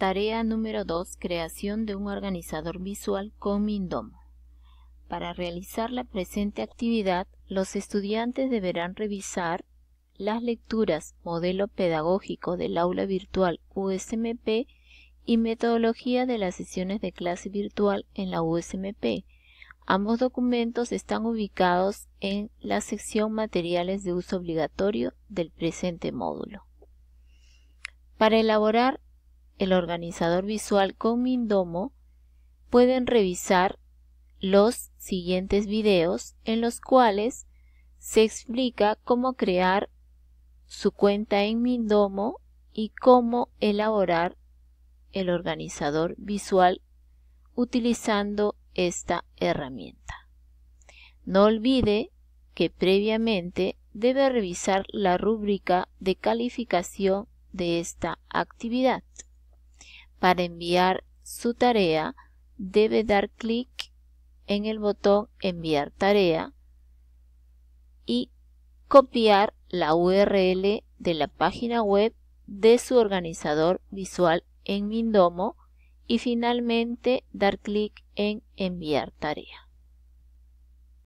Tarea número 2. Creación de un organizador visual con Mindomo. Para realizar la presente actividad, los estudiantes deberán revisar las lecturas Modelo Pedagógico del Aula Virtual USMP y Metodología de las Sesiones de Clase Virtual en la USMP. Ambos documentos están ubicados en la sección Materiales de Uso Obligatorio del presente módulo. Para elaborar el organizador visual con Mindomo, pueden revisar los siguientes videos en los cuales se explica cómo crear su cuenta en Mindomo y cómo elaborar el organizador visual utilizando esta herramienta. No olvide que previamente debe revisar la rúbrica de calificación de esta actividad. Para enviar su tarea debe dar clic en el botón enviar tarea y copiar la URL de la página web de su organizador visual en Mindomo y finalmente dar clic en enviar tarea.